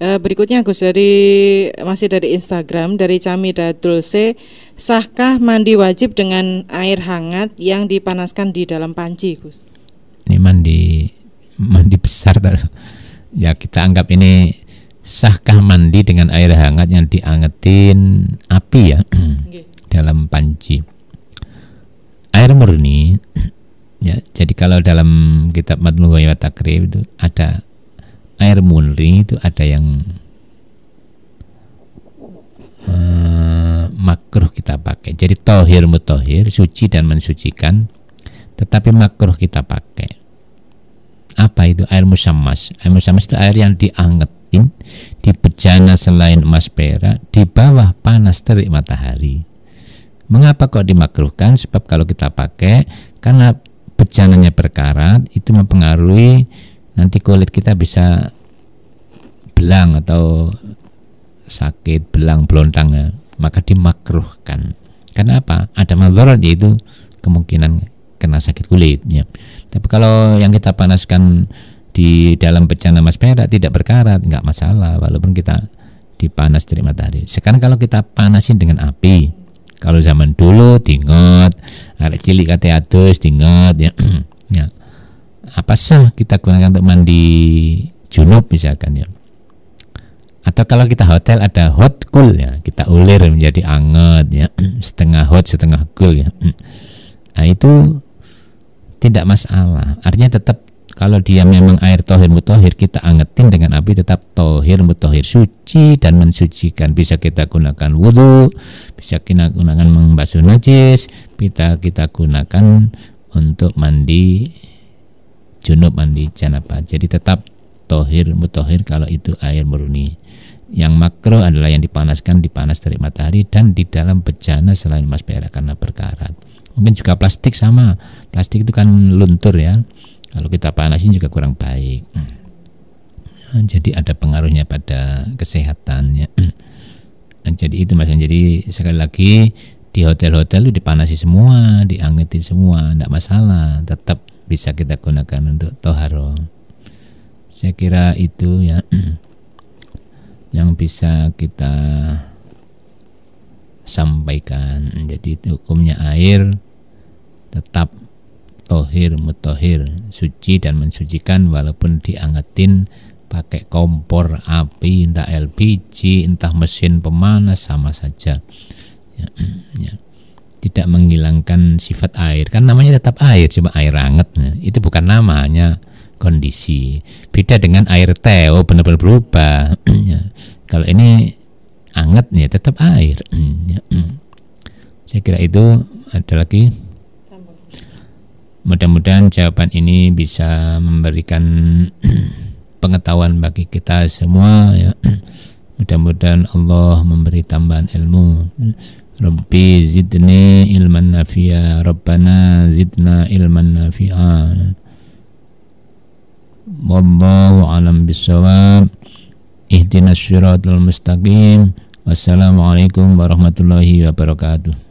Eh, berikutnya Gus dari masih dari Instagram dari Camida Dulce sahkah mandi wajib dengan air hangat yang dipanaskan di dalam panci Gus ini mandi mandi besar ya kita anggap ini sahkah mandi dengan air hangat yang diangetin api ya dalam panci air murni ya jadi kalau dalam kitab Matnu Takrib itu ada air murni itu ada yang uh, makruh kita pakai. Jadi tohir mutohir, suci dan mensucikan, tetapi makruh kita pakai. Apa itu air musammas? Air musammas itu air yang diangetin di bejana selain emas perak di bawah panas terik matahari. Mengapa kok dimakruhkan? Sebab kalau kita pakai karena bejananya berkarat itu mempengaruhi nanti kulit kita bisa belang atau sakit belang belontang ya. maka dimakruhkan karena apa ada madarat yaitu kemungkinan kena sakit kulit ya. tapi kalau yang kita panaskan di dalam bencana mas perak tidak berkarat nggak masalah walaupun kita dipanas dari matahari sekarang kalau kita panasin dengan api kalau zaman dulu tingot ada cilik kateatus adus tingot ya ya apa sah kita gunakan untuk mandi junub misalkan ya atau kalau kita hotel ada hot cool ya kita ulir menjadi anget ya setengah hot setengah cool ya nah itu tidak masalah artinya tetap kalau dia memang air tohir mutohir kita angetin dengan api tetap tohir mutohir suci dan mensucikan bisa kita gunakan wudhu bisa kita gunakan membasuh najis kita kita gunakan untuk mandi junub mandi janabah. Jadi tetap tohir mutohir kalau itu air murni. Yang makro adalah yang dipanaskan dipanas dari matahari dan di dalam bejana selain mas perak karena berkarat. Mungkin juga plastik sama. Plastik itu kan luntur ya. Kalau kita panasin juga kurang baik. Hmm. Jadi ada pengaruhnya pada kesehatannya. Hmm. Jadi itu mas Jadi sekali lagi di hotel-hotel itu dipanasi semua, diangetin semua, tidak masalah. Tetap bisa kita gunakan untuk toharo saya kira itu ya yang bisa kita sampaikan jadi itu hukumnya air tetap tohir mutohir suci dan mensucikan walaupun diangetin pakai kompor api entah LPG entah mesin pemanas sama saja ya, ya tidak menghilangkan sifat air kan namanya tetap air cuma air hangat nah, itu bukan namanya kondisi beda dengan air teh oh benar-benar berubah ya. kalau ini hangat ya tetap air ya. saya kira itu ada lagi mudah-mudahan jawaban ini bisa memberikan pengetahuan bagi kita semua ya mudah-mudahan Allah memberi tambahan ilmu Rabbi zidni ilman nafi'a Rabbana zidna ilman nafi'a Wallahu alam bisawab Ihdinas syiratul mustaqim Wassalamualaikum warahmatullahi wabarakatuh